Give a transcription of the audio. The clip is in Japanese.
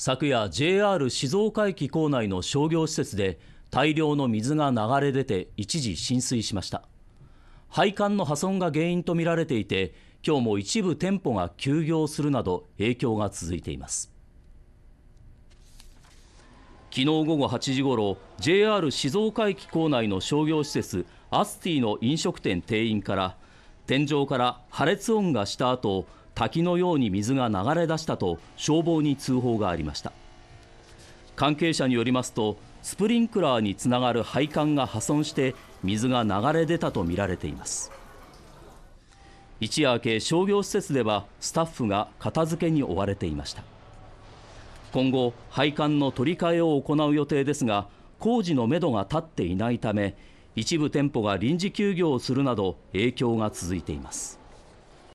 昨夜 JR 静岡駅構内の商業施設で大量の水が流れ出て一時浸水しました配管の破損が原因とみられていて今日も一部店舗が休業するなど影響が続いています昨日午後8時ごろ JR 静岡駅構内の商業施設アスティの飲食店店員から天井から破裂音がした後滝のように水が流れ出したと消防に通報がありました関係者によりますとスプリンクラーにつながる配管が破損して水が流れ出たとみられています一夜明け商業施設ではスタッフが片付けに追われていました今後配管の取り替えを行う予定ですが工事のめどが立っていないため一部店舗が臨時休業をするなど影響が続いています